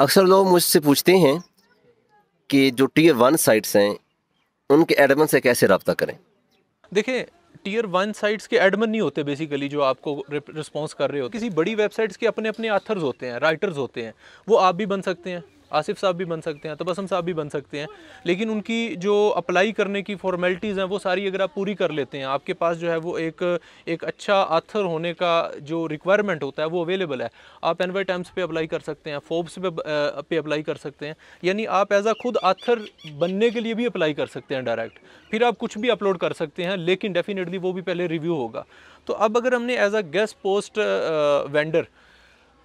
अक्सर लोग मुझसे पूछते हैं कि जो टीयर वन साइट्स हैं उनके एडमन से कैसे रबता करें देखिए टीयर वन साइट्स के एडमन नहीं होते बेसिकली जो आपको रिस्पॉन्स कर रहे हो किसी बड़ी वेबसाइट्स के अपने अपने आथर्स होते हैं राइटर्स होते हैं वो आप भी बन सकते हैं आसिफ साहब भी बन सकते हैं तबसम साहब भी बन सकते हैं लेकिन उनकी जो अप्लाई करने की फॉर्मेलिटीज़ हैं वो सारी अगर आप पूरी कर लेते हैं आपके पास जो है वो एक एक अच्छा आथर होने का जो रिक्वायरमेंट होता है वो अवेलेबल है आप एनवे टाइम्स पे अप्लाई कर सकते हैं फोब्स पे पे अप्लाई कर सकते हैं यानी आप एज आ खुद आथर बनने के लिए भी अप्लाई कर सकते हैं डायरेक्ट फिर आप कुछ भी अपलोड कर सकते हैं लेकिन डेफिनेटली वो भी पहले रिव्यू होगा तो अब अगर हमने as a guest post vendor uh,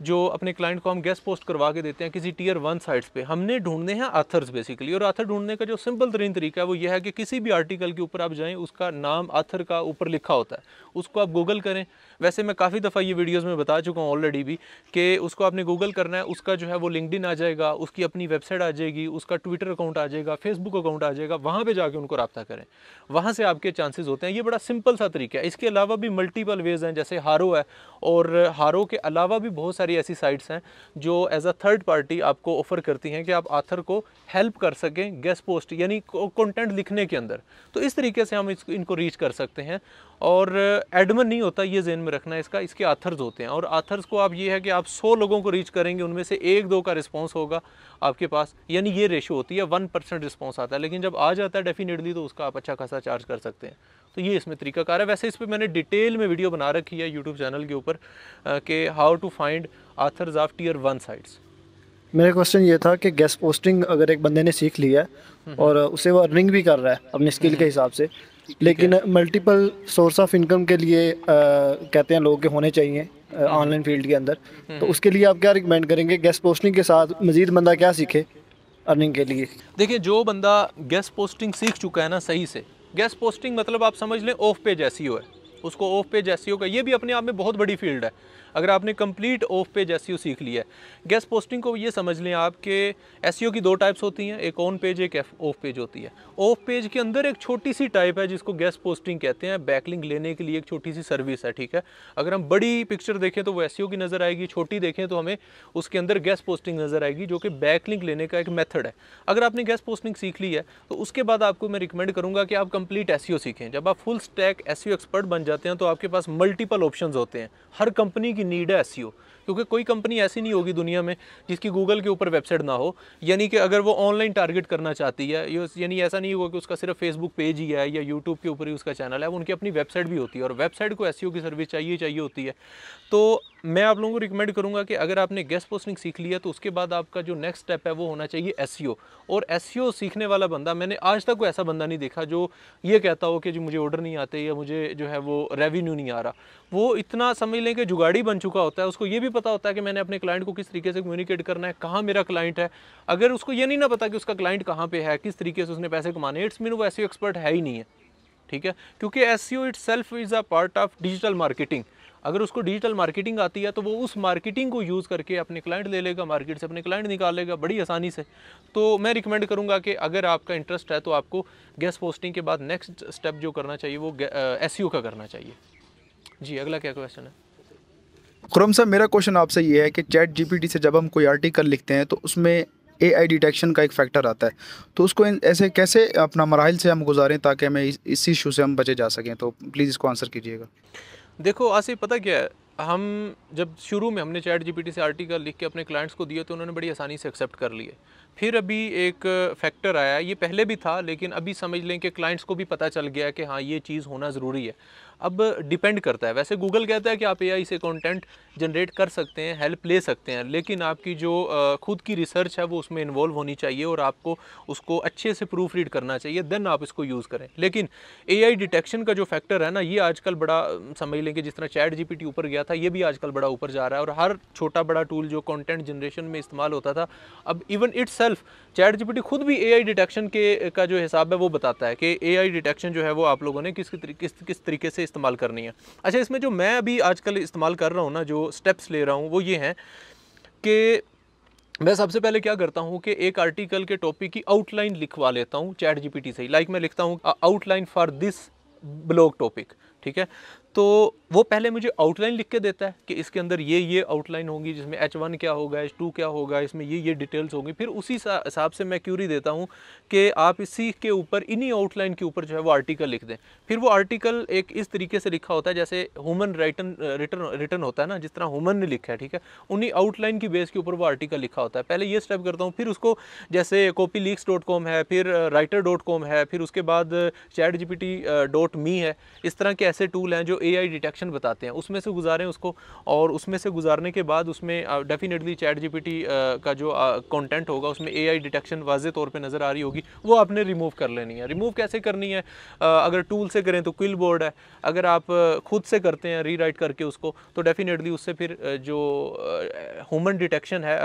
जो अपने क्लाइंट को हम गेस्ट पोस्ट करवा के देते हैं किसी टीयर वन साइट्स पे हमने ढूंढने हैं आथर्स बेसिकली और आथर ढूंढने का जो सिंपल तरीन तरीका है वो ये है कि किसी भी आर्टिकल के ऊपर आप जाएं उसका नाम आथर का ऊपर लिखा होता है उसको आप गूगल करें वैसे मैं काफ़ी दफ़ा ये वीडियोज़ में बता चुका हूँ ऑलरेडी भी कि उसको आपने गूगल करना है उसका जो है वो लिंकड आ जाएगा उसकी अपनी वेबसाइट आ जाएगी उसका ट्विटर अकाउंट आ जाएगा फेसबुक अकाउंट आ जाएगा वहाँ पर जाकर उनको रब्ता करें वहाँ से आपके चांसेज़ होते हैं ये बड़ा सिंपल सा तरीका है इसके अलावा भी मल्टीपल वेज़ हैं जैसे हारो है और हारो के अलावा भी बहुत सारे सारी ऐसी साइट्स हैं जो एज अ थर्ड पार्टी आपको ऑफर करती हैं कि आप आथर को हेल्प कर सकें गेस्ट पोस्ट यानी कंटेंट लिखने के अंदर तो इस तरीके से हम इसको इनको रीच कर सकते हैं और एडमन नहीं होता ये जेन में रखना इसका इसके आथर्स होते हैं और आथर्स को आप ये है कि आप सौ लोगों को रीच करेंगे उनमें से एक दो का रिस्पॉन्स होगा आपके पास यानी ये रेशो होती है वन परसेंट रिस्पॉन्स आता है लेकिन जब आ जाता है डेफिनेटली तो उसका आप अच्छा खासा चार्ज कर सकते हैं तो ये इसमें तरीका कार है वैसे इस पर मैंने डिटेल में वीडियो बना रखी है यूट्यूब चैनल के ऊपर कि how to find authors of tier one sites मेरा क्वेश्चन ये था कि गेस्ट पोस्टिंग अगर एक बंदे ने सीख लिया है हम्म। और उसे वो अर्निंग भी कर रहा है अपने स्किल के हम्म। हिसाब से लेकिन मल्टीपल सोर्स ऑफ इनकम के लिए आ, कहते हैं लोग के होने चाहिए ऑनलाइन फील्ड हम्म। के अंदर तो उसके लिए आप क्या रिकमेंड करेंगे गेस्ट पोस्टिंग के साथ मजीद बंदा क्या सीखे अर्निंग के लिए देखिए जो बंदा गेस्ट पोस्टिंग सीख चुका है ना सही से गैस पोस्टिंग मतलब आप समझ लें ऑफ पेज एस है उसको ऑफ पेज एस का ये भी अपने आप में बहुत बड़ी फील्ड है अगर आपने कंप्लीट ऑफ पेज एस सीख लिया है गेस्ट पोस्टिंग को ये समझ लें आप कि एस e की दो टाइप्स होती हैं एक ऑन पेज एक ऑफ पेज होती है ऑफ पेज के अंदर एक छोटी सी टाइप है जिसको गेस्ट पोस्टिंग कहते हैं बैकलिंग लेने के लिए एक छोटी सी सर्विस है ठीक है अगर हम बड़ी पिक्चर देखें तो वो एस e की नज़र आएगी छोटी देखें तो हमें उसके अंदर गेस्ट पोस्टिंग नज़र आएगी जो कि बैकलिंग लेने का एक मेथड है अगर आपने गेस्ट पोस्टिंग सीख ली है तो उसके बाद आपको मैं रिकमेंड करूँगा कि आप कंप्लीट एस e सीखें जब आप फुल स्टैक एस एक्सपर्ट बन जाते हैं तो आपके पास मल्टीपल ऑप्शन होते हैं हर कंपनी की नीड है एस e क्योंकि कोई कंपनी ऐसी नहीं होगी दुनिया में जिसकी गूगल के ऊपर वेबसाइट ना हो यानी कि अगर वो ऑनलाइन टारगेट करना चाहती है यानी ऐसा नहीं होगा कि उसका सिर्फ फेसबुक पेज ही है या यूट्यूब के ऊपर ही उसका चैनल है उनकी अपनी वेबसाइट भी होती है और वेबसाइट को एस e की सर्विस चाहिए चाहिए होती है तो मैं आप लोगों को रिकमेंड करूंगा कि अगर आपने गेस्ट पोस्टिंग सीख लिया तो उसके बाद आपका जो नेक्स्ट स्टेप है वो होना चाहिए एस e और एस e सीखने वाला बंदा मैंने आज तक कोई ऐसा बंदा नहीं देखा जो ये कहता हो कि जी मुझे ऑर्डर नहीं आते या मुझे जो है वो रेवेन्यू नहीं आ रहा वो इतना समझ लें कि जुगाड़ी बन चुका होता है उसको ये भी पता होता है कि मैंने अपने क्लाइंट को किस तरीके से कम्युनिकेट करना है कहाँ मेरा क्लाइंट है अगर उसको ये नहीं ना पता कि उसका क्लाइंट कहाँ पर है किस तरीके से उसने पैसे कमाने इट्स मीन वो एस एक्सपर्ट है ही नहीं है ठीक है क्योंकि S C itself is a part of digital marketing अगर उसको डिजिटल मार्केटिंग आती है तो वो उस मार्केटिंग को यूज़ करके अपने क्लाइंट ले लेगा मार्केट से अपने क्लाइंट निकाल लेगा बड़ी आसानी से तो मैं रिकमेंड करूँगा कि अगर आपका इंटरेस्ट है तो आपको गैस पोस्टिंग के बाद नेक्स्ट स्टेप जो करना चाहिए वो एस e का करना चाहिए जी अगला क्या क्वेश्चन है क्रम साहब मेरा क्वेश्चन आपसे ये है कि चैट जीपीटी से जब हम कोई आर्टिकल लिखते हैं तो उसमें ए आई डिटेक्शन का एक फैक्टर आता है तो उसको ऐसे कैसे अपना मराहल से हम गुजारें ताकि हमें इस इशू से हम बचे जा सकें तो प्लीज़ इसको आंसर कीजिएगा देखो आज पता क्या है हम जब शुरू में हमने चैट जीपीटी से आर्टिकल लिख के अपने क्लाइंट्स को दिए तो उन्होंने बड़ी आसानी से एक्सेप्ट कर लिए फिर अभी एक फैक्टर आया ये पहले भी था लेकिन अभी समझ लें कि क्लाइंट्स को भी पता चल गया कि हाँ ये चीज़ होना ज़रूरी है अब डिपेंड करता है वैसे गूगल कहता है कि आप ए से कंटेंट जनरेट कर सकते हैं हेल्प ले सकते हैं लेकिन आपकी जो खुद की रिसर्च है वो उसमें इन्वॉल्व होनी चाहिए और आपको उसको अच्छे से प्रूफ रीड करना चाहिए देन आप इसको यूज़ करें लेकिन ए डिटेक्शन का जो फैक्टर है ना ये आजकल बड़ा समझ लें कि जिस तरह चैट जी ऊपर गया था ये भी आजकल बड़ा ऊपर जा रहा है और हर छोटा बड़ा टूल जो कॉन्टेंट जनरेशन में इस्तेमाल होता था अब even itself chat GPT खुद भी एआई डिटेक्शन के का जो हिसाब है वो बताता है कि एआई डिटेक्शन जो है वो आप लोगों ने किस किस किस तरीके से इस्तेमाल करनी है अच्छा इसमें जो मैं अभी आजकल इस्तेमाल कर रहा हूँ ना जो स्टेप्स ले रहा हूँ वो ये हैं कि मैं सबसे पहले क्या करता हूँ कि एक आर्टिकल के टॉपिक की आउटलाइन लिखवा लेता हूँ चैट जी से लाइक मैं लिखता हूँ outline for this blog topic ठीक है तो वो पहले मुझे आउटलाइन लिख के देता है कि इसके अंदर ये ये आउटलाइन होगी जिसमें एच वन क्या होगा एच टू क्या होगा इसमें ये ये डिटेल्स होंगी फिर उसी हिसाब से मैं क्यूरी देता हूँ कि आप इसी के ऊपर इन्हीं आउटलाइन के ऊपर जो है वो आर्टिकल लिख दें फिर वो आर्टिकल एक इस तरीके से लिखा होता है जैसे ह्यूमन राइटन रिटर्न रिटर्न होता है ना जिस तरह हुमन ने लिखा है ठीक है उन्हीं आउटलाइन की बेस के ऊपर वो आर्टिकल लिखा होता है पहले ये स्टेप करता हूँ फिर उसको जैसे कॉपी लीक्स डॉट कॉम है फिर राइटर डॉट कॉम है फिर उसके बाद chat G P T dot me है इस तरह के ऐसे टूल हैं जो एआई डिटेक्शन बताते हैं उसमें से गुजारें उसको और उसमें से गुजारने के बाद उसमें डेफिनेटली चैट जीपीटी का जो कंटेंट होगा उसमें एआई डिटेक्शन वाज तौर पे नज़र आ रही होगी वो आपने रिमूव कर लेनी है रिमूव कैसे करनी है अगर टूल से करें तो क्विल बोर्ड है अगर आप खुद से करते हैं राइट करके उसको तो डेफिनेटली उससे फिर जो ह्यूमन डिटेक्शन है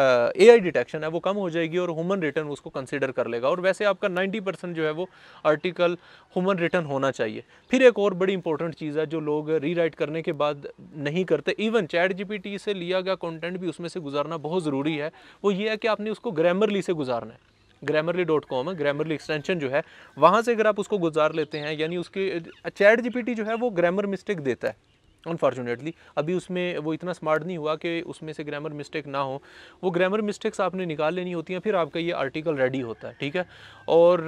ए डिटेक्शन है वो कम हो जाएगी और ह्यूमन रिटर्न उसको कंसिडर कर लेगा और वैसे आपका नाइन्टी जो है वो आर्टिकल ह्यूमन रिटर्न होना चाहिए फिर एक और बड़ी इंपॉर्टेंट चीज़ है जो लोग रीराइट करने के बाद नहीं करते इवन चैट जीपीटी से लिया गया कंटेंट भी उसमें से गुजारना बहुत ज़रूरी है वो ये है कि आपने उसको ग्रामरली से गुजारना है ग्रामरली डॉट कॉम है ग्रामरली एक्सटेंशन जो है वहाँ से अगर आप उसको गुजार लेते हैं यानी उसके चैट जी जो है वो ग्रामर मिस्टेक देता है अनफॉर्चुनेटली अभी उसमें वो इतना स्मार्ट नहीं हुआ कि उसमें से ग्रामर मिस्टेक ना हो वो ग्रामर मिस्टेक्स आपने निकाल लेनी होती हैं फिर आपका ये आर्टिकल रेडी होता है ठीक है और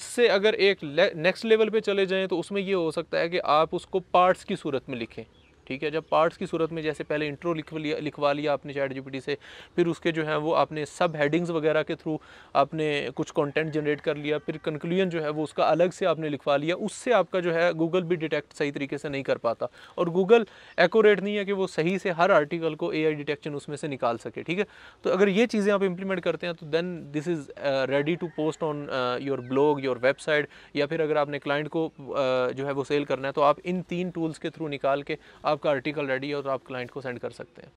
इससे अगर एक नेक्स्ट लेवल पे चले जाएँ तो उसमें ये हो सकता है कि आप उसको पार्ट्स की सूरत में लिखें ठीक है जब पार्ट्स की सूरत में जैसे पहले इंट्रो लिख लिया लिखवा लिया आपने चैट जी से फिर उसके जो है वो आपने सब हेडिंग्स वगैरह के थ्रू आपने कुछ कंटेंट जनरेट कर लिया फिर कंक्लूजन जो है वो उसका अलग से आपने लिखवा लिया उससे आपका जो है गूगल भी डिटेक्ट सही तरीके से नहीं कर पाता और गूगल एकोरेट नहीं है कि वो सही से हर आर्टिकल को ए डिटेक्शन उसमें से निकाल सके ठीक है तो अगर ये चीज़ें आप इंप्लीमेंट करते हैं तो then this is ready to post on your blog your website या फिर अगर आपने क्लाइंट को uh, जो है वो सेल करना है तो आप इन तीन टूल्स के थ्रू निकाल के आप आपका आर्टिकल रेडी हो तो आप क्लाइंट को सेंड कर सकते हैं